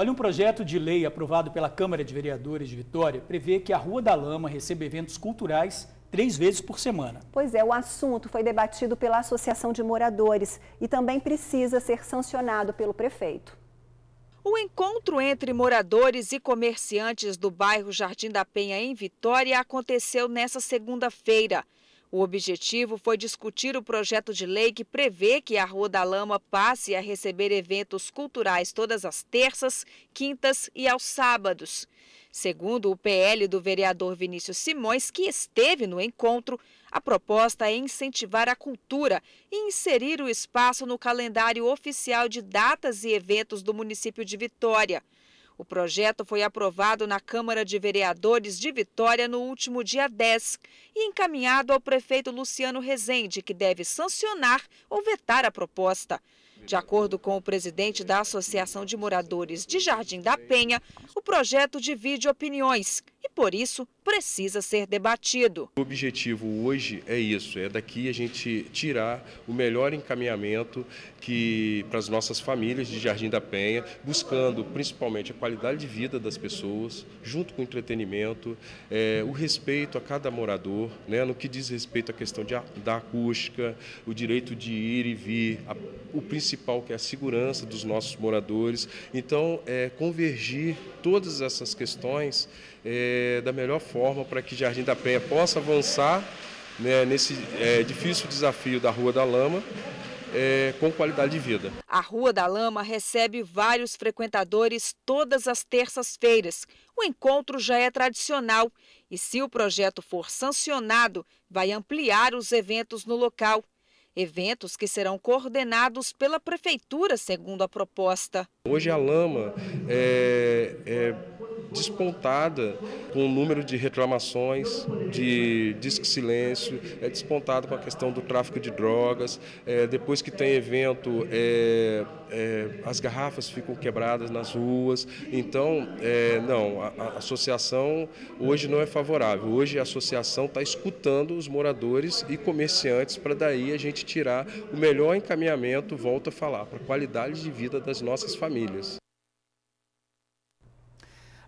Olha, um projeto de lei aprovado pela Câmara de Vereadores de Vitória prevê que a Rua da Lama receba eventos culturais três vezes por semana. Pois é, o assunto foi debatido pela Associação de Moradores e também precisa ser sancionado pelo prefeito. O encontro entre moradores e comerciantes do bairro Jardim da Penha, em Vitória, aconteceu nesta segunda-feira. O objetivo foi discutir o projeto de lei que prevê que a Rua da Lama passe a receber eventos culturais todas as terças, quintas e aos sábados. Segundo o PL do vereador Vinícius Simões, que esteve no encontro, a proposta é incentivar a cultura e inserir o espaço no calendário oficial de datas e eventos do município de Vitória. O projeto foi aprovado na Câmara de Vereadores de Vitória no último dia 10 e encaminhado ao prefeito Luciano Rezende, que deve sancionar ou vetar a proposta. De acordo com o presidente da Associação de Moradores de Jardim da Penha, o projeto divide opiniões e, por isso, precisa ser debatido. O objetivo hoje é isso, é daqui a gente tirar o melhor encaminhamento que para as nossas famílias de Jardim da Penha, buscando principalmente a qualidade de vida das pessoas, junto com o entretenimento, é, o respeito a cada morador, né, no que diz respeito à questão de, da acústica, o direito de ir e vir, a, o principal que é a segurança dos nossos moradores. Então, é, convergir todas essas questões é, da melhor forma forma para que Jardim da Penha possa avançar né, nesse é, difícil desafio da Rua da Lama. É, com qualidade de vida. A Rua da Lama recebe vários frequentadores todas as terças-feiras. O encontro já é tradicional e, se o projeto for sancionado, vai ampliar os eventos no local. Eventos que serão coordenados pela Prefeitura, segundo a proposta. Hoje a Lama é, é despontada com o número de reclamações, de disque silêncio, é despontada com a questão do tráfico de drogas. É, depois que tem evento, é, é, as garrafas ficam quebradas nas ruas. Então, é, não, a, a, associação hoje não é favorável. Hoje a associação está escutando os moradores e comerciantes para daí a gente tirar o melhor encaminhamento, volta a falar, para a qualidade de vida das nossas famílias.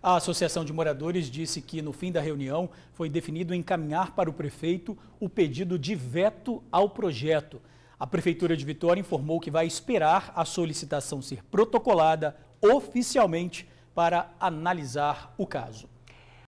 A Associação de Moradores disse que, no fim da reunião, foi definido encaminhar para o prefeito o pedido de veto ao projeto. A Prefeitura de Vitória informou que vai esperar a solicitação ser protocolada oficialmente para analisar o caso.